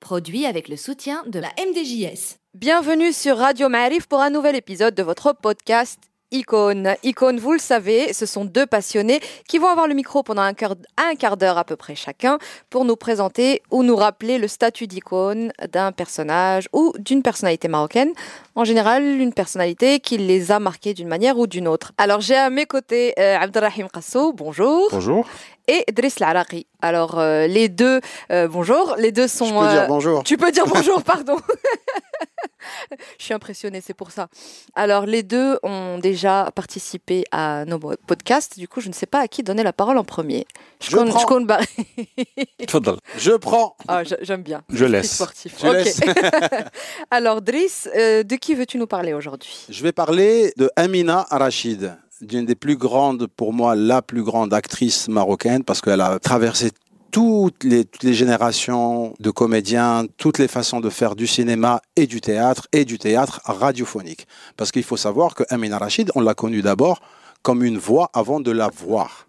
produit avec le soutien de la MDJS. Bienvenue sur Radio Ma'arif pour un nouvel épisode de votre podcast Icône. Icône, vous le savez, ce sont deux passionnés qui vont avoir le micro pendant un quart, d'heure à peu près chacun pour nous présenter ou nous rappeler le statut d'icône d'un personnage ou d'une personnalité marocaine. En général, une personnalité qui les a marqués d'une manière ou d'une autre. Alors j'ai à mes côtés euh, Abdelrahim Kassou, bonjour. Bonjour. Et Driss Alors euh, les deux, euh, bonjour. Les deux sont. Je peux dire bonjour. Tu peux dire bonjour, pardon. je suis impressionnée, c'est pour ça. Alors, les deux ont déjà participé à nos podcasts. Du coup, je ne sais pas à qui donner la parole en premier. Je, prends. Je, prends. Ah, J'aime bien. Je laisse. Alors, Driss, euh, de qui veux-tu nous parler aujourd'hui Je vais parler de Amina Arachid d'une des plus grandes, pour moi, la plus grande actrice marocaine, parce qu'elle a traversé toutes les, générations de comédiens, toutes les façons de faire du cinéma et du théâtre, et du théâtre radiophonique. Parce qu'il faut savoir que Amin Rachid, on l'a connu d'abord comme une voix avant de la voir.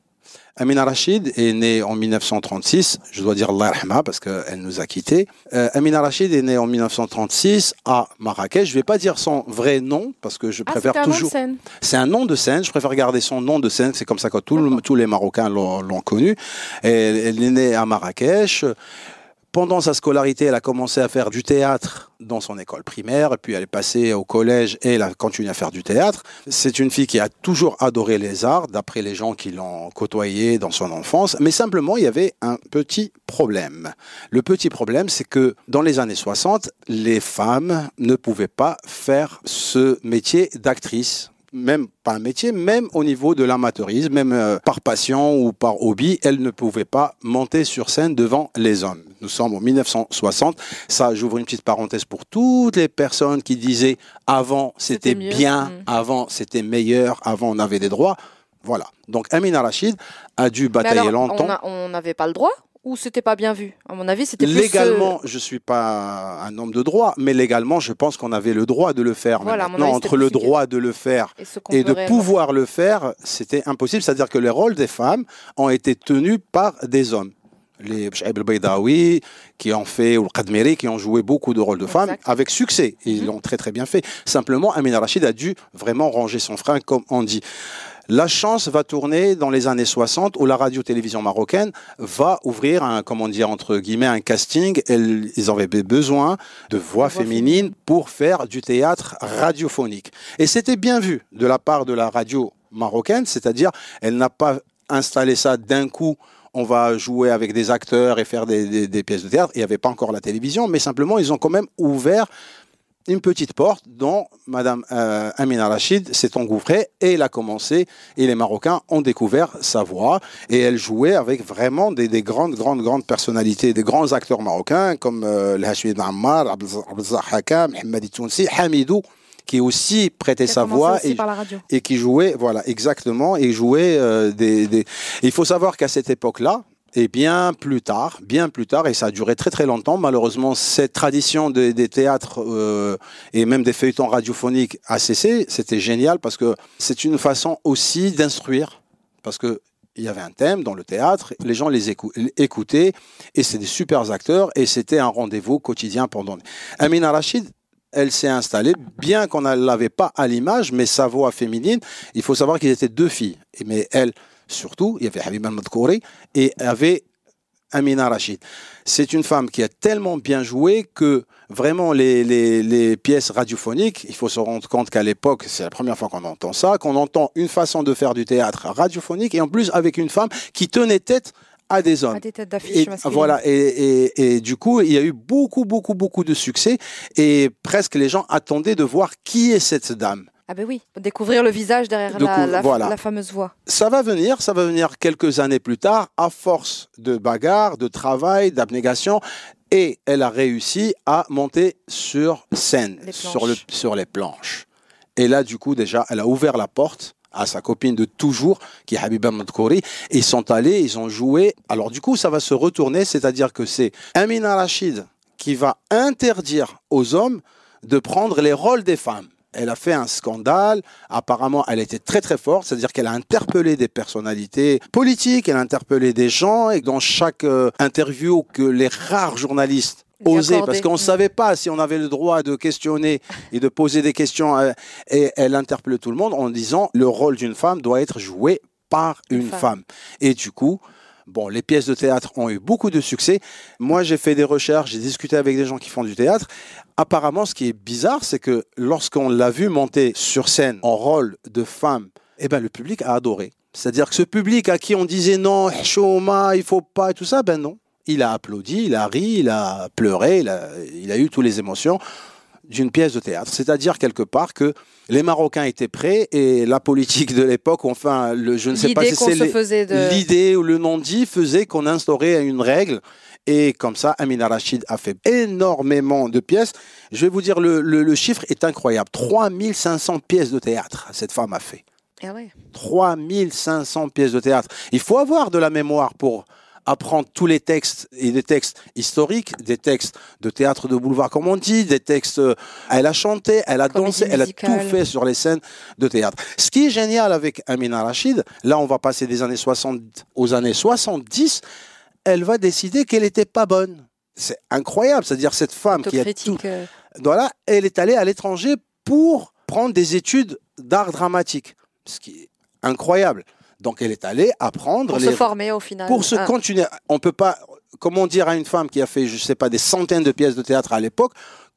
Amina Rachid est née en 1936, je dois dire Allah parce qu'elle nous a quittés. Euh, Amina Rachid est née en 1936 à Marrakech. Je ne vais pas dire son vrai nom parce que je ah, préfère toujours. C'est un nom de scène. Je préfère garder son nom de scène. C'est comme ça que tous les Marocains l'ont connu. elle est née à Marrakech. Pendant sa scolarité, elle a commencé à faire du théâtre dans son école primaire, puis elle est passée au collège et elle a continué à faire du théâtre. C'est une fille qui a toujours adoré les arts, d'après les gens qui l'ont côtoyée dans son enfance, mais simplement il y avait un petit problème. Le petit problème, c'est que dans les années 60, les femmes ne pouvaient pas faire ce métier d'actrice même pas un métier, même au niveau de l'amateurisme, même euh, par passion ou par hobby, elle ne pouvait pas monter sur scène devant les hommes. Nous sommes en 1960. Ça, j'ouvre une petite parenthèse pour toutes les personnes qui disaient avant c'était bien, mm. avant c'était meilleur, avant on avait des droits. Voilà. Donc Amina Rachid a dû batailler longtemps. On n'avait pas le droit ou c'était pas bien vu À mon avis, c'était euh, légalement. Je ne suis pas un homme de droit, mais légalement, je pense qu'on avait le droit de le faire. maintenant, entre le droit de le faire et, de pouvoir le faire, c'était impossible. C'est-à-dire que les rôles des femmes ont été tenus par des hommes. Les Bchaïb qui ont fait, ou le qui ont joué beaucoup de rôles de femmes, avec succès. Ils mhm. l'ont très très bien fait. Simplement, Amin Rachid a dû vraiment ranger son frein, comme on dit. La chance va tourner dans les années 60 où la radio-télévision marocaine va ouvrir un, comment dire, entre guillemets, un casting. ils avaient besoin de voix féminines pour faire du théâtre radiophonique. Et c'était bien vu de la part de la radio marocaine, c'est-à-dire elle n'a pas installé ça d'un coup on va jouer avec des acteurs et faire des pièces de théâtre. Il n'y avait pas encore la télévision, mais simplement, ils ont quand même ouvert une petite porte dont Madame euh, Amina Rachid s'est engouffrée et elle a commencé et les Marocains ont découvert sa voix et elle jouait avec vraiment des, grandes grandes grandes personnalités, des grands acteurs marocains comme euh, le El Ammar, Hakam, Tounsi, Hamidou qui aussi prêtait sa voix et, qui jouait, voilà, exactement, et jouait euh, des, Il faut savoir qu'à cette époque-là, et bien plus tard, bien plus tard, et ça a duré très très longtemps, malheureusement, cette tradition des, théâtres euh, et même des feuilletons radiophoniques a cessé. C'était génial parce que c'est une façon aussi d'instruire, parce que il y avait un thème dans le théâtre, les gens les écoutaient, et c'est des super acteurs, et c'était un rendez-vous quotidien pendant. Amina Rachid, elle s'est installée, bien qu'on ne l'avait pas à l'image, mais sa voix féminine, il faut savoir qu'ils étaient deux filles, mais elle, surtout, il y avait Habib al-Madkouri et avait Amina Rachid. C'est une femme qui a tellement bien joué que vraiment les, pièces radiophoniques, il faut se rendre compte qu'à l'époque, c'est la première fois qu'on entend ça, qu'on entend une façon de faire du théâtre radiophonique et en plus avec une femme qui tenait tête à des hommes. À des têtes d'affiches Voilà, et, du coup, il y a eu beaucoup, beaucoup, beaucoup de succès et presque les gens attendaient de voir qui est cette dame. Ah ben oui, découvrir le visage derrière euh, la, fameuse voix. Ça va venir, ça va venir quelques années plus tard, à force de bagarres, de travail, d'abnégation. Et elle a réussi à monter sur scène, sur, les planches. Et là, du coup, déjà, elle a ouvert la porte à sa copine de toujours, qui est Habiba Madkouri. Ils sont allés, ils ont joué. Alors du coup, ça va se retourner, c'est-à-dire que c'est Amina Rachid qui va interdire aux hommes de prendre les rôles des femmes elle a fait un scandale. Apparemment, elle était très très forte, c'est-à-dire qu'elle a interpellé des personnalités politiques, elle a interpellé des gens, et dans chaque euh, interview que les rares journalistes osaient, parce qu'on ne mm. savait pas si on avait le droit de questionner et de poser des questions, euh, elle interpelle tout le monde en disant le rôle d'une femme doit être joué par une, femme. Et du coup, Bon, les pièces de théâtre ont eu beaucoup de succès. Moi, j'ai fait des recherches, j'ai discuté avec des gens qui font du théâtre. Apparemment, ce qui est bizarre, c'est que lorsqu'on l'a vu monter sur scène en rôle de femme, eh ben, le public a adoré. C'est-à-dire que ce public à qui on disait non, Shoma, il faut pas et tout ça, ben non. Il a applaudi, il a ri, il a pleuré, il a eu toutes les émotions d'une pièce de théâtre. C'est-à-dire quelque part que les Marocains étaient prêts et la politique de l'époque, enfin, je ne sais pas si c'est l'idée ou le nom dit faisait qu'on instaurait une règle. Et comme ça, Amina Rachid a fait énormément de pièces. Je vais vous dire, le, chiffre est incroyable. 3500 pièces de théâtre, cette femme a fait. Ah ouais. 3500 pièces de théâtre. Il faut avoir de la mémoire pour, apprendre tous les textes et des textes historiques, des textes de théâtre de boulevard comme on dit, des textes. Euh, elle a chanté, elle a dansé, elle a tout fait sur les scènes de théâtre. Ce qui est génial avec Amina Rachid, là on va passer des années 60 aux années 70, elle va décider qu'elle n'était pas bonne. C'est incroyable, c'est-à-dire cette femme qui a tout. Euh. Voilà, elle est allée à l'étranger pour prendre des études d'art dramatique, ce qui est incroyable. Donc elle est allée apprendre. Pour se former au final. Pour se ah. continuer. On peut pas. Comment dire à une femme qui a fait, je ne sais pas, des centaines de pièces de théâtre à l'époque,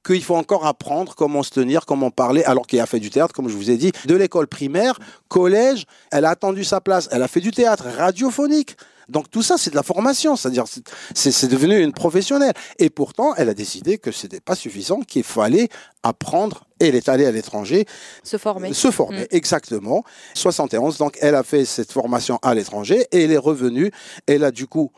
qu'il faut encore apprendre comment se tenir, comment parler, alors qu'elle a fait du théâtre, comme je vous ai dit, de l'école primaire, collège, elle a attendu sa place, elle a fait du théâtre radiophonique. Donc tout ça, c'est de la formation, c'est-à-dire c'est devenu une professionnelle. Et pourtant, elle a décidé que ce n'était pas suffisant, qu'il fallait apprendre. Et elle est allée à l'étranger. Se former. Se former, mm. exactement. 71, donc elle a fait cette formation à l'étranger et elle est revenue. Elle a du coup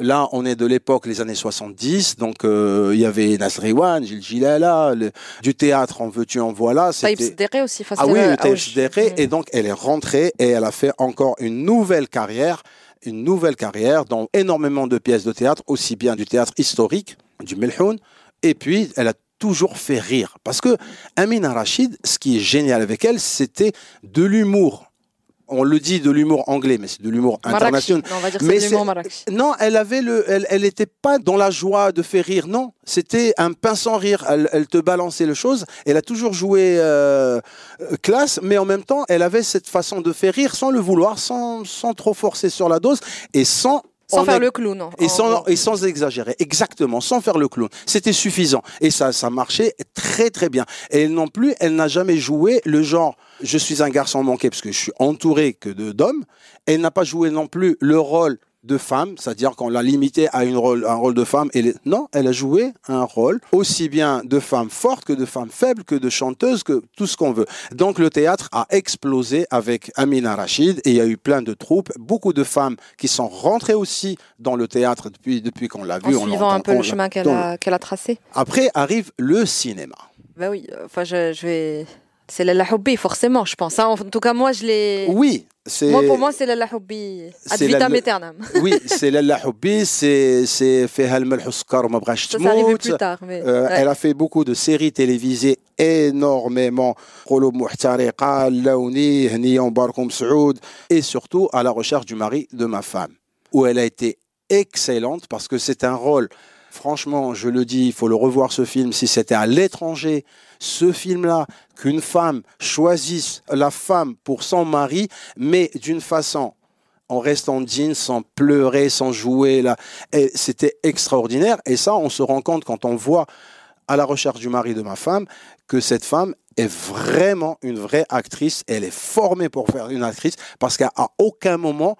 Là, on est de l'époque, les années 70, donc euh, il y avait Nasriwan, Gilles Gilala, du théâtre En veux-tu, en voilà. Taïbs Deré aussi, Ah oui, Taïb mm. Et donc, elle est rentrée et elle a fait encore une nouvelle carrière une nouvelle carrière dans énormément de pièces de théâtre, aussi bien du théâtre historique, du Melhoun, et puis elle a toujours fait rire. Parce que Amina Rachid, ce qui est génial avec elle, c'était de l'humour on le dit de l'humour anglais, mais c'est de l'humour international. Non, non, elle avait le, elle, elle était pas dans la joie de faire rire. Non, c'était un pain sans rire. Elle, te balançait les choses. Elle a toujours joué euh, classe, mais en même temps, elle avait cette façon de faire rire sans le vouloir, sans, sans trop forcer sur la dose et sans sans faire le clown. Et sans, et sans exagérer, exactement, sans faire le clown. C'était suffisant. Et ça, ça marchait très très bien. Et non plus, elle n'a jamais joué le genre je suis un garçon manqué parce que je suis entouré que d'hommes. Elle n'a pas joué non plus le rôle de femme, c'est-à-dire qu'on l'a limitée à une rôle, un rôle de femme. Et Non, elle a joué un rôle aussi bien de femme forte que de femme faible, que de chanteuse, que tout ce qu'on veut. Donc le théâtre a explosé avec Amina Rachid et il y a eu plein de troupes, beaucoup de femmes qui sont rentrées aussi dans le théâtre depuis, depuis qu'on l'a vu. En suivant un peu le chemin qu'elle a, tracé. Après arrive le cinéma. Ben oui, euh, enfin je, je vais c'est la forcément, je pense. Hein. En tout cas, moi, je l'ai. Oui, c'est. Moi, pour moi, c'est la hobby. Ad vitam aeternam. Oui, c'est la hobby. C'est Fehal Melhouskar Mabrash Ça plus tard. Mais... Euh, elle a fait beaucoup de séries télévisées, énormément. Rolo Mouhtariqa, Laouni, Hniyan Barkoum Saoud. Et surtout, à la recherche du mari de ma femme, où elle a été excellente parce que c'est un rôle franchement, je le dis, il faut le revoir ce film. Si c'était à l'étranger, ce film-là, qu'une femme choisisse la femme pour son mari, mais d'une façon en restant digne, sans pleurer, sans jouer là, c'était extraordinaire. Et ça, on se rend compte quand on voit à la recherche du mari de ma femme que cette femme est vraiment une vraie actrice. Elle est formée pour faire une actrice parce qu'à aucun moment,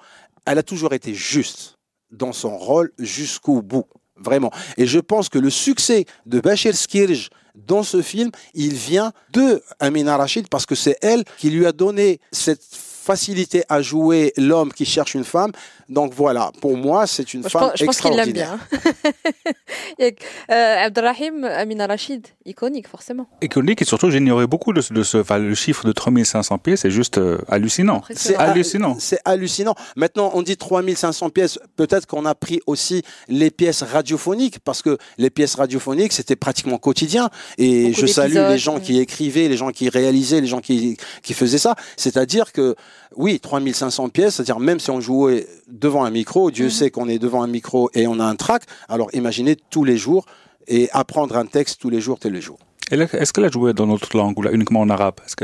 elle a toujours été juste dans son rôle jusqu'au bout. Vraiment. Et je pense que le succès de Bachir Skirj dans ce film, il vient de Amina Rachid parce que c'est elle qui lui a donné cette facilité à jouer l'homme qui cherche une femme. Donc voilà, pour moi, c'est une femme je extraordinaire. Je pense qu'il l'aime bien. Euh, Amina iconique forcément. Iconique et surtout, j'ignorais beaucoup de, ce, enfin, le chiffre de 3500 pièces, c'est juste euh, hallucinant. C'est hallucinant. C'est hallucinant. Maintenant, on dit 3500 pièces. Peut-être qu'on a pris aussi les pièces radiophoniques parce que les pièces radiophoniques, c'était pratiquement quotidien. Et je salue les gens qui écrivaient, les gens qui réalisaient, les gens qui, qui faisaient ça. C'est-à-dire que oui, 3500 pièces, c'est-à-dire même si on jouait devant un micro, Dieu mhm. sait qu'on est devant un micro et on a un track, alors imaginez tous les jours et apprendre un texte tous les jours, tous les jours. Est-ce qu'elle a joué dans notre langue ou là, uniquement en arabe Est-ce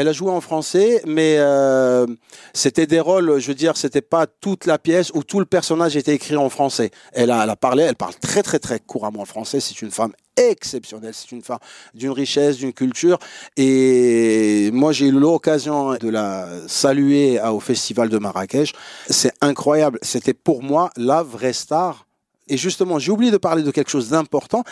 elle a joué en français, mais euh, c'était des rôles, je veux dire, c'était pas toute la pièce où tout le personnage était écrit en français. Elle a, elle a parlé, elle parle très très très couramment français. C'est une femme exceptionnelle. C'est une femme d'une richesse, d'une culture. Et moi, j'ai eu l'occasion de la saluer euh, au Festival de Marrakech. C'est incroyable. C'était pour moi la vraie star et justement, j'ai oublié de parler de quelque chose d'important.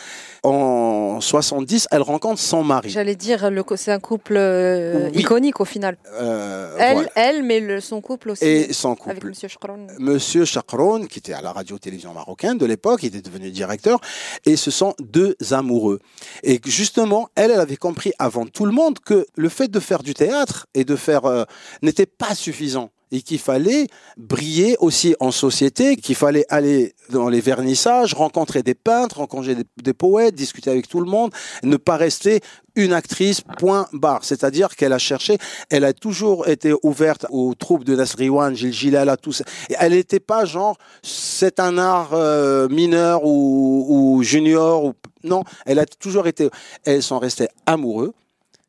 En 70, elle rencontre son mari. J'allais dire, c'est un couple euh, iconique au final. Euh, elle, elle, mais le, son couple aussi. Et son couple. Avec Monsieur Chakron. Monsieur Chakron, qui était à la radio-télévision marocaine de l'époque, il était devenu directeur. Et ce sont deux amoureux. Et justement, elle, elle avait compris avant tout le monde que le fait de faire du théâtre et de faire euh, n'était pas suffisant et qu'il fallait briller aussi en société, qu'il fallait aller dans les vernissages, rencontrer des peintres, rencontrer des, poètes, discuter avec tout le monde, ne pas rester une actrice point barre. C'est-à-dire qu'elle a cherché, elle a toujours été ouverte aux troupes de Nasriwan, Gil Gilala, tous elle n'était pas genre, c'est un art euh, mineur ou, junior. Ou... Non, elle a toujours été, elle sont restées amoureux,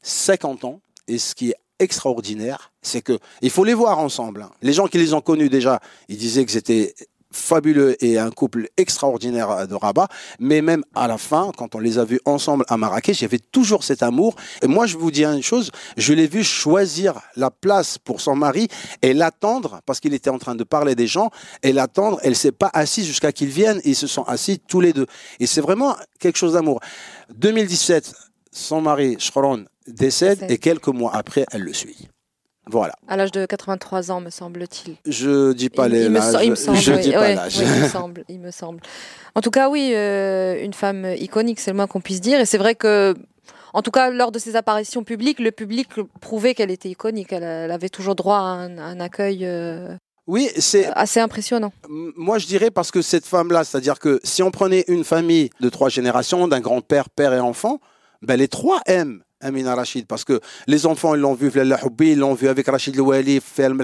50 ans, et ce qui est extraordinaire, c'est que il faut les voir ensemble. Hein. Les gens qui les ont connus déjà, ils disaient que c'était fabuleux et un couple extraordinaire euh, de Rabat. Mais même à la fin, quand on les a vus ensemble à Marrakech, il y avait toujours cet amour. Et moi, je vous dis une chose, je l'ai vu choisir la place pour son mari et l'attendre, parce qu'il était en train de parler des gens, et l'attendre. Elle s'est pas assise jusqu'à qu'ils viennent. Ils se sont assis tous les deux. Et c'est vraiment quelque chose d'amour. 2017, son mari, Sharon décède et quelques mois après, elle le suit. Voilà. À l'âge de 83 ans, me semble-t-il. Je dis pas les il me, semble, dis pas l'âge. il, me semble, En tout cas, oui, euh, une femme iconique, c'est le moins qu'on puisse dire. Et c'est vrai que, en tout cas, lors de ses apparitions publiques, le public prouvait qu'elle était iconique. Elle, avait toujours droit à un, accueil. Euh, oui, c'est assez impressionnant. Moi, je dirais parce que cette femme-là, c'est-à-dire que si on prenait une famille de trois générations, d'un grand-père, père et enfant, ben, les trois aiment Amina Rachid parce que les enfants ils l'ont vu ils l'ont vu avec Rachid Louali Film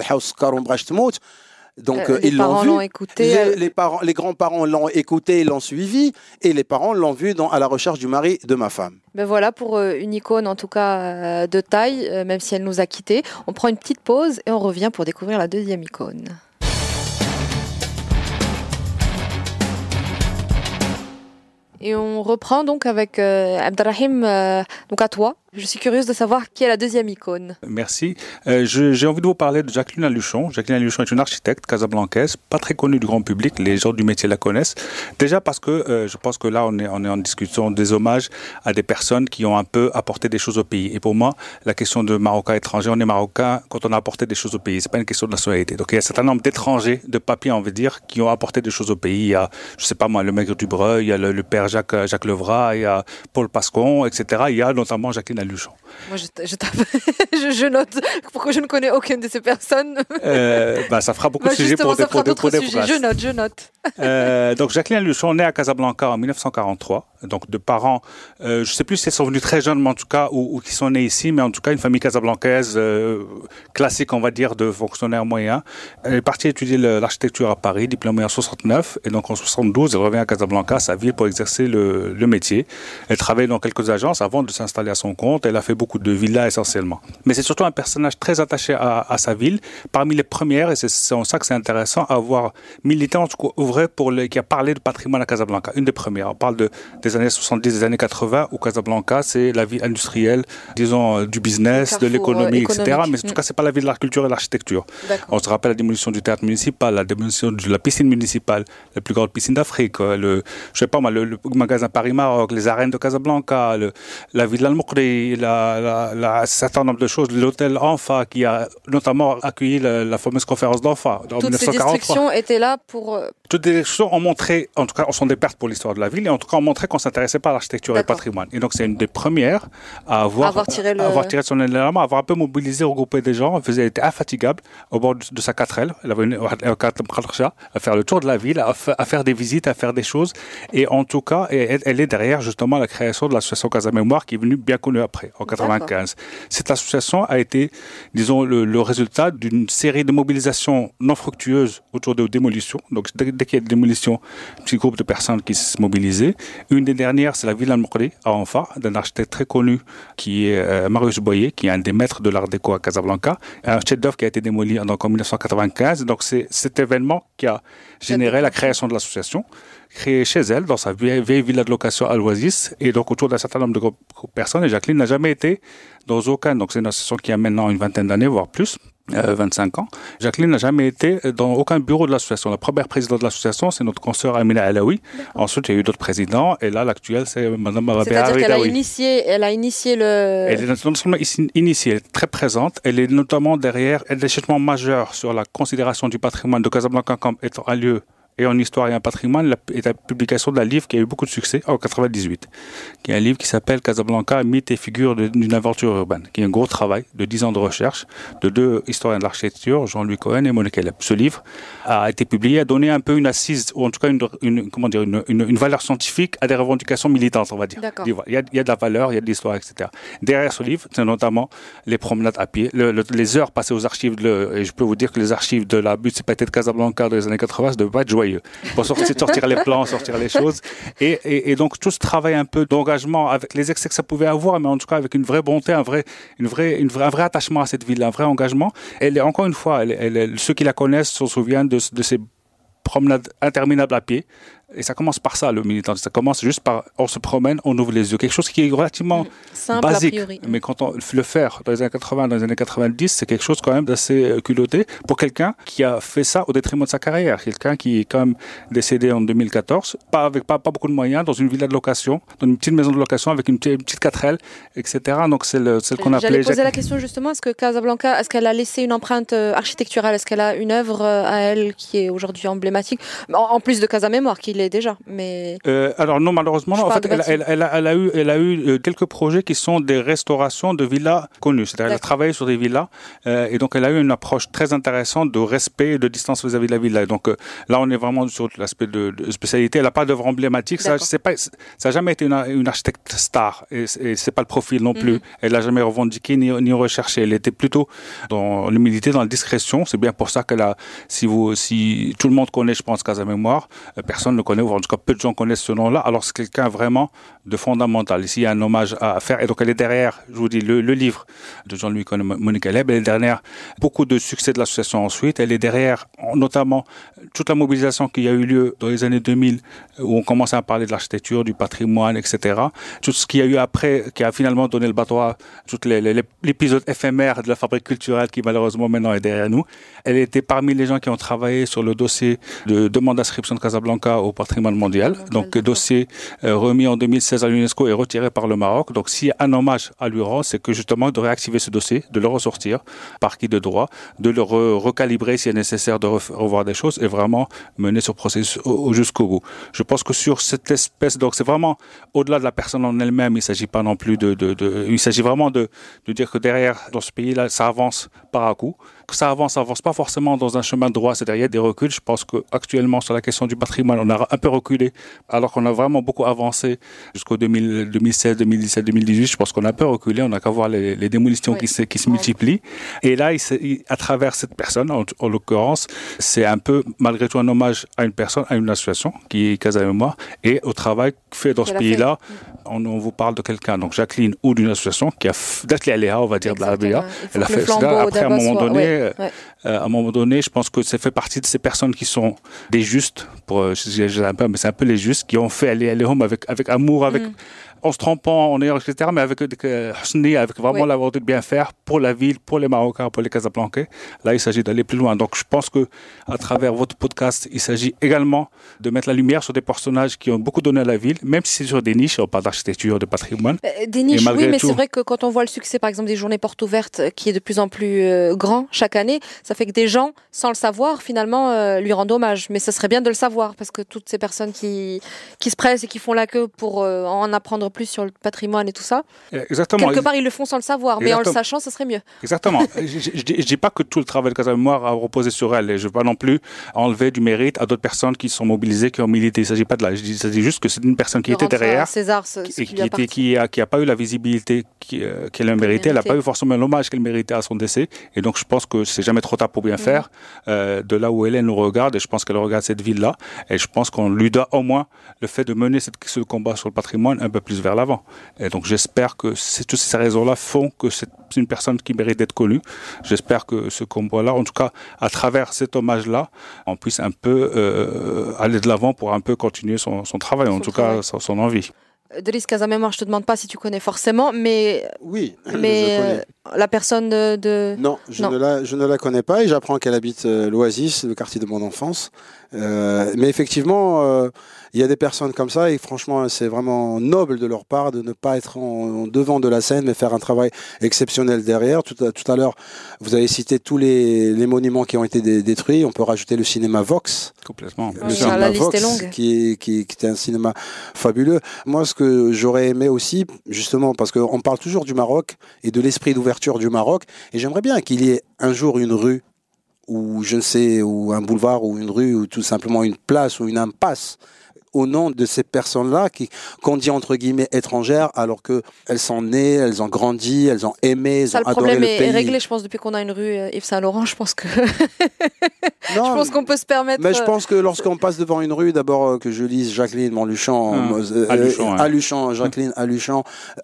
donc euh, euh, ils l'ont vu euh, les, parents les grands-parents l'ont écouté l'ont suivi et les parents l'ont vu dans à la recherche du mari de ma femme ben voilà pour une icône en tout cas de taille même si elle nous a quittés on prend une petite pause et on revient pour découvrir la deuxième icône Et on reprend donc avec euh, Abdelrahim, euh, donc à toi. Je suis curieuse de savoir qui est la deuxième icône. Merci. Euh, j'ai envie de vous parler de Jacqueline Aluchon. Jacqueline Aluchon est une architecte casablancaise, pas très connue du grand public. Les gens du métier la connaissent. Déjà parce que euh, je pense que là, on est, on est en discussion des hommages à des personnes qui ont un peu apporté des choses au pays. Et pour moi, la question de Marocain étranger, on est Marocain quand on a apporté des choses au pays. C'est pas une question de nationalité. Donc il y a un certain nombre d'étrangers, de papiers, on veut dire, qui ont apporté des choses au pays. Il y a, je sais pas moi, le maigre Dubreuil, il y a le, père Jacques, Jacques Levra, il y a Paul Pascon, etc. Il y a notamment Jacqueline Luchon. Moi, je, je, note pourquoi je ne connais aucune de ces personnes. Euh, bah, ça fera beaucoup bah, de sujets pour, des, pour, Je note, je note. Euh, donc, Jacqueline Luchon, née à Casablanca en 1943, donc de parents, euh, je ne sais plus si elles sont venues très jeunes, mais en tout cas, ou, qui sont nés ici, mais en tout cas, une famille casablancaise classique, on va dire, de fonctionnaires moyens. Elle est partie étudier l'architecture à Paris, diplômée en 69, et donc en 72, elle revient à Casablanca, sa ville, pour exercer le, le métier. Elle travaille dans quelques agences avant de s'installer à son compte elle a fait beaucoup de villas essentiellement. Mais c'est surtout un personnage très attaché à, sa ville, parmi les premières, et c'est en ça que c'est intéressant, à avoir militant en tout qui a parlé de patrimoine à Casablanca, une des premières. On parle des années 70, des années 80, où Casablanca, c'est la ville industrielle, disons, euh, du business, de euh, l'économie, etc. Mais en tout cas, c'est pas la vie de la culture et de l'architecture. On se rappelle la démolition du théâtre municipal, la démolition de la piscine municipale, la plus grande piscine d'Afrique, euh, le, je sais pas le, magasin Paris-Maroc, les arènes de Casablanca, la ville de l'Almoukri, la, un certain nombre de choses. L'hôtel Anfa, qui a notamment accueilli la, fameuse conférence d'Anfa en Toutes 1943. Toutes ces destructions étaient là pour euh, toutes les choses ont montré, en tout cas, sont des pertes pour l'histoire de la ville, et en tout cas, ont montré qu'on s'intéressait pas à l'architecture et au patrimoine. Et donc, c'est une des premières à avoir, avoir tiré, à avoir son élément, avoir un peu mobilisé, regroupé des gens. Elle était infatigable au bord de, sa 4L. Elle avait une à faire le tour de la ville, à, faire des visites, à faire des choses. Et en tout cas, elle, est derrière, justement, la création de l'association Casa Mémoire, qui est venue bien connue après, en 95. Cette association a été, disons, le, résultat d'une série de mobilisations non fructueuses autour de démolitions. Donc, dès qu'il y a des démolitions, un petit groupe de personnes qui se mobilisaient. Une des dernières, c'est la ville de à Anfa, d'un architecte très connu qui est euh, Marius Boyer, qui est un des maîtres de l'art déco à Casablanca. Un chef-d'œuvre qui a été démoli en 1995. Donc c'est cet événement qui a généré la création de l'association créée chez elle, dans sa vieille, villa de location à l'Oasis, et donc autour d'un certain nombre de personnes. Et Jacqueline n'a jamais été dans aucun. Donc c'est une association qui a maintenant une vingtaine d'années, voire plus. 25 euh, ans. Jacqueline n'a jamais été euh, dans aucun bureau de l'association. La première présidente de l'association, c'est notre consoeur Amina Alaoui. Ensuite, il y a eu d'autres présidents. Et là, l'actuelle, c'est Madame Rabia C'est-à-dire qu'elle a initié, elle a initié le... Elle est non seulement initiée, très présente. Elle est notamment derrière un déchetement majeur sur la considération du patrimoine de Casablanca comme étant un lieu et en histoire et en patrimoine la, la publication d'un livre qui a eu beaucoup de succès en 98, qui est un livre qui s'appelle Casablanca, mythes et figures d'une aventure urbaine, qui est un gros travail de 10 ans de recherche de deux historiens de l'architecture, Jean-Louis Cohen et Monique Ce livre a été publié, a donné un peu une assise, ou en tout cas une, comment dire, une, une, valeur scientifique à des revendications militantes, on va dire. Il y, a, il y, a, de la valeur, il y a de l'histoire, etc. Derrière ce livre, c'est notamment les promenades à pied, les heures passées aux archives, et je peux vous dire que les archives de la municipalité de Casablanca des années 80 ne devait pas être pour sortir, sortir les plans, sortir les choses. Et, donc tout ce travail un peu d'engagement avec les excès que ça pouvait avoir, mais en tout cas avec une vraie bonté, un vrai, une vraie, une vraie, vrai attachement à cette ville, un vrai engagement. Elle est encore une fois, elle, ceux qui la connaissent se souviennent de, ces promenades interminables à pied, et ça commence par ça, le militant. Ça commence juste par on se promène, on ouvre les yeux. Quelque chose qui est relativement mmh. Simple basique. Mais quand on le faire dans les années 80, dans les années 90, c'est quelque chose quand même d'assez euh, culotté pour quelqu'un qui a fait ça au détriment de sa carrière. Quelqu'un qui est quand même décédé en 2014, pas avec pas, beaucoup de moyens, dans une villa de location, dans une petite maison de location avec une, petite 4L, etc. Donc c'est celle qu'on appelait. J'allais poser la question justement est-ce que Casablanca, est-ce qu'elle a laissé une empreinte euh, architecturale Est-ce qu'elle a une œuvre euh, à elle qui est aujourd'hui emblématique En plus de Casa Mémoire, qui déjà. Mais euh, alors non, malheureusement, en fait, elle, a, eu, elle a eu euh, quelques projets qui sont des restaurations de villas connues. C'est-à-dire, elle a travaillé sur des villas euh, et donc elle a eu une approche très intéressante de respect et de distance vis-à-vis de la villa. donc là, on est vraiment sur l'aspect de, spécialité. Elle n'a pas d'œuvre emblématique. Ça, n'a pas, ça jamais été une, architecte star et, c'est pas le profil non plus. Mhm. Elle n'a jamais revendiqué ni, ni recherché. Elle était plutôt dans l'humilité, dans la discrétion. C'est bien pour ça qu'elle a. Si vous, si tout le monde connaît, je pense, Casa Mémoire, personne ne connaît, ou en tout cas peu de gens connaissent ce nom-là. Alors c'est quelqu'un vraiment de fondamental. Ici, il y a un hommage à faire. Et donc, elle est derrière, je vous dis, le, livre de Jean-Louis Monique Elle est derrière beaucoup de succès de l'association ensuite. Elle est derrière, notamment, toute la mobilisation qui a eu lieu dans les années 2000, où on commençait à parler de l'architecture, du patrimoine, etc. Tout ce qui a eu après, qui a finalement donné le bateau à tout l'épisode éphémère de la fabrique culturelle qui, malheureusement, maintenant est derrière nous. Elle était parmi les gens qui ont travaillé sur le dossier de demande d'inscription de Casablanca au patrimoine mondial. Donc, dossier euh, remis en 2016 à l'UNESCO est retiré par le Maroc. Donc si un hommage à lui c'est que justement de réactiver ce dossier, de le ressortir par qui de droit, de le recalibrer si est nécessaire de revoir des choses et vraiment mener ce processus jusqu'au bout. Je pense que sur cette espèce, donc c'est vraiment au-delà de la personne en elle-même, il s'agit pas non plus de, il s'agit vraiment de dire que derrière, dans ce pays-là, ça avance par à coup, que ça avance, ça avance pas forcément dans un chemin droit, c'est-à-dire y a des reculs. Je pense qu'actuellement, sur la question du patrimoine, on a un peu reculé, alors qu'on a vraiment beaucoup avancé jusqu'au 2016, 2017, 2018. Je pense qu'on a un peu reculé, on a qu'à voir les, démolitions qui, se, qui se multiplient. Et là, à travers cette personne, en, l'occurrence, c'est un peu, malgré tout, un hommage à une personne, à une association, qui est Casa Mémoire, et au travail fait dans ce pays-là. Mm. On, vous parle de quelqu'un, donc Jacqueline, ou d'une association qui a, d'Atli on va dire, de la elle a fait moment donné, euh, euh, à un moment donné, je pense que ça fait partie de ces personnes qui sont des justes, pour, euh, je, un peu, mais c'est un peu les justes qui ont fait aller aller home avec avec amour, avec mm en se trompant, en ayant, etc., mais avec, euh, euh, avec vraiment oui. la de bien faire pour la ville, pour les Marocains, pour les Casablancais. Là, il s'agit d'aller plus loin. Donc, je pense que à travers votre podcast, il s'agit également de mettre la lumière sur des personnages qui ont beaucoup donné à la ville, même si c'est sur des niches, on parle d'architecture, de patrimoine. Euh, des niches, oui, mais c'est vrai que quand on voit le succès, par exemple, des journées portes ouvertes, qui est de plus en plus grand chaque année, ça fait que des gens, sans le savoir, finalement, lui rendent hommage. Mais ça serait bien de le savoir, parce que toutes ces personnes qui, qui se pressent et qui font la queue pour en apprendre plus sur le patrimoine et tout ça. Eh, exactement. Quelque part, ils le font sans le savoir, mais en le sachant, ce serait mieux. Exactement. je ne dis pas que tout le travail de Casa Mémoire a reposé sur elle, et je ne veux pas non plus enlever du mérite à d'autres personnes qui sont mobilisées, qui ont milité. Il ne s'agit pas de là. Je s'agit juste que c'est une personne qui était derrière, César, qui, qui, était, qui, a, qui a pas eu la visibilité euh, qu'elle qu a méritée. Elle n'a pas eu forcément l'hommage qu'elle méritait à son décès. Et donc, je pense que c'est jamais trop tard pour bien mhm. faire. Euh, de là où Hélène nous regarde, et je pense qu'elle regarde cette ville-là, et je pense qu'on lui doit au moins le fait de mener ce combat sur le patrimoine un peu plus vers l'avant. Et donc j'espère que toutes ces raisons-là font que c'est une personne qui mérite d'être connue. J'espère que ce combat-là, en tout cas à travers cet hommage-là, on puisse un peu euh, aller de l'avant pour un peu continuer son, travail, en tout cas son, envie. Euh, Driss Casamémoire, je te demande pas si tu connais forcément, mais oui, mais la personne de, non, je, Ne la, je ne la connais pas et j'apprends qu'elle habite euh, l'Oasis, le quartier de mon enfance, euh, mais effectivement, euh, il y a des personnes comme ça et franchement, c'est vraiment noble de leur part de ne pas être en, devant de la scène, mais faire un travail exceptionnel derrière. Tout à, tout à l'heure, vous avez cité tous les, monuments qui ont été détruits. On peut rajouter le cinéma Vox. Complètement. Ah, la est longue. Qui, qui, qui, était un cinéma fabuleux. Moi, ce que j'aurais aimé aussi, justement, parce qu'on parle toujours du Maroc et de l'esprit d'ouverture du Maroc, et j'aimerais bien qu'il y ait un jour une rue ou je ne sais, ou un boulevard, ou une rue, ou tout simplement une place, ou une impasse, au nom de ces personnes-là qui, qu'on dit entre guillemets étrangères, alors que elles sont nées, elles ont grandi, elles ont aimé, elles ont le adoré le pays. problème est réglé, je pense, depuis qu'on a une rue euh, Yves Saint-Laurent, je pense que. non, je pense qu'on peut se permettre. Mais je euh, pense que lorsqu'on passe devant une rue, d'abord euh, que je lise Jacqueline Monluchan, ah, Jacqueline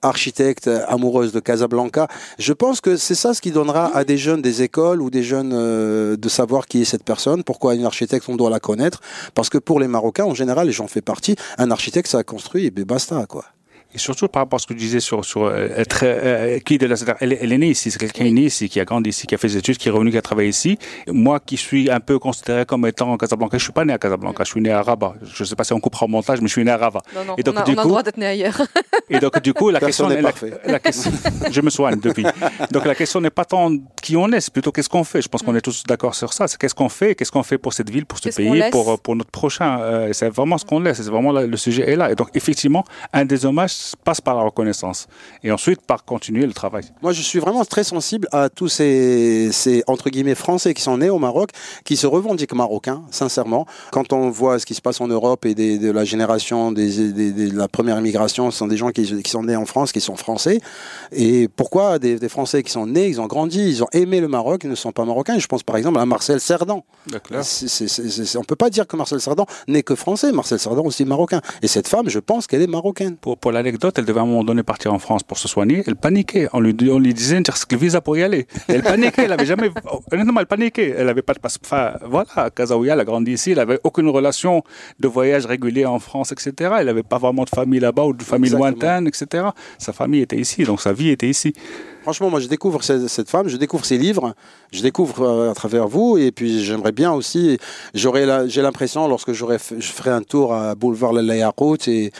architecte amoureuse de Casablanca, je pense que c'est ça ce qui donnera à des jeunes des écoles ou des jeunes de savoir qui est cette personne, pourquoi une architecte on doit la connaître, parce que pour les Marocains en général, les gens font un architecte, ça a construit et ben basta, quoi surtout par rapport à ce que tu disais sur, sur euh, être euh, euh, qui de la elle est née ici, c'est quelqu'un est né ici, qui a grandi ici, qui a fait des études, qui est revenu, qui a travaillé ici. Moi, qui suis un peu considéré comme étant en Casablanca, je ne suis pas né à Casablanca, je suis né à Rabat. Je ne sais pas si on coupera au montage, mais je suis né à Rabat. et donc, on a, du coup, d'être né ailleurs. et donc du coup, la question n'est la, je me soigne depuis. Donc la question n'est pas tant qui on est, c'est plutôt qu'est-ce qu'on fait. Je pense qu'on mm. est tous d'accord sur ça. C'est qu'est-ce qu'on fait, qu'est-ce qu'on fait pour cette ville, pour ce pays, pour pour notre prochain. c'est vraiment ce qu'on laisse. C'est vraiment le sujet est là. Et donc effectivement, un des hommages passe par la reconnaissance et ensuite par continuer le travail. Moi, je suis vraiment très sensible à tous ces, ces entre guillemets français qui sont nés au Maroc, qui se revendiquent marocains, sincèrement. Quand on voit ce qui se passe en Europe et de la génération des, de la première immigration, ce sont des gens qui, qui, sont nés en France, qui sont français. Et pourquoi des, Français qui sont nés, ils ont grandi, ils ont aimé le Maroc, ils ne sont pas marocains Je pense par exemple à Marcel Cerdan. on ne peut pas dire que Marcel Cerdan n'est que français. Marcel Cerdan aussi marocain. Et cette femme, je pense qu'elle est marocaine. Pour, pour l'année elle devait à un moment donné partir en France pour se soigner. Elle paniquait. On lui, on lui disait, ce que le visa pour y aller. Elle paniquait. Elle avait jamais, oh, honnêtement, elle paniquait. Elle avait pas de Enfin, voilà, Kazaouya, elle a grandi ici. Elle avait aucune relation de voyage régulier en France, etc. Elle n'avait pas vraiment de famille là-bas ou de famille lointaine, etc. Sa famille était ici, donc sa vie était ici. Franchement, moi, je découvre cette femme, je découvre ses livres, je découvre euh, à travers vous, et puis j'aimerais bien aussi. J'aurais, j'ai l'impression lorsque j'aurais, je ferai un tour à Boulevard La et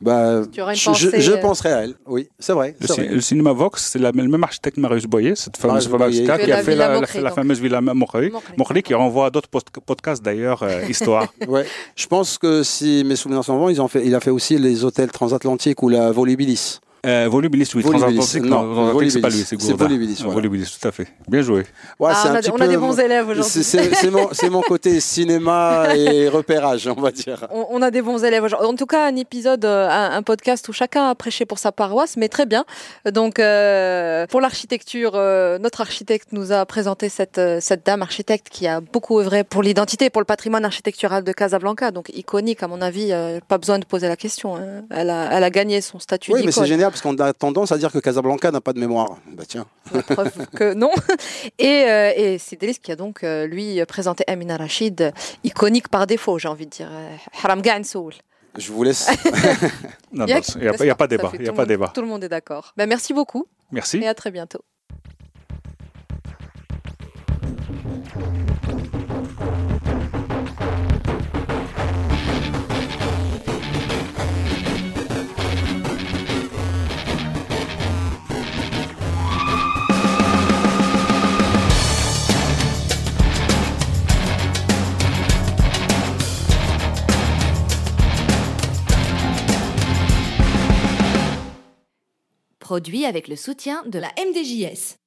bah, je, je, euh, penserais à elle, oui, c'est vrai, Le, cinéma Vox, c'est le même architecte Marius Boyer, cette fameuse Boyer. qui a fait la, fameuse Villa Mokri, qui renvoie à d'autres podcasts d'ailleurs, euh, Histoire. ouais. Je pense que si mes souvenirs sont bons, ils ont fait, il a fait aussi les hôtels transatlantiques ou la Volubilis. Euh, volubilis, oui. Non, c'est pas lui, c'est C'est Volubilis. tout à fait. Bien joué. Ah, on, a, des bons élèves aujourd'hui. C'est mon, côté cinéma et repérage, on va dire. On, a des bons élèves aujourd'hui. En tout cas, un épisode, euh, un, podcast où chacun a prêché pour sa paroisse, mais très bien. Donc, euh, pour l'architecture, notre architecte nous a présenté cette, cette dame architecte qui a beaucoup œuvré pour l'identité, pour le patrimoine architectural de Casablanca. Donc, iconique, à mon avis, pas besoin de poser la question. Hein. Elle, a, gagné son statut. Oui, mais c'est génial parce qu'on a tendance à dire que Casablanca n'a pas de mémoire. Bah tiens. La preuve que non. Euh, et, c'est et qui a donc, euh, lui, présenté Amina Rachid, iconique par défaut, j'ai envie de dire. Haram Soul. Je vous laisse. Il n'y a, pas débat. débat. tout le monde est d'accord. Bah, merci beaucoup. Merci. Et à très bientôt. produit avec le soutien de la MDJS.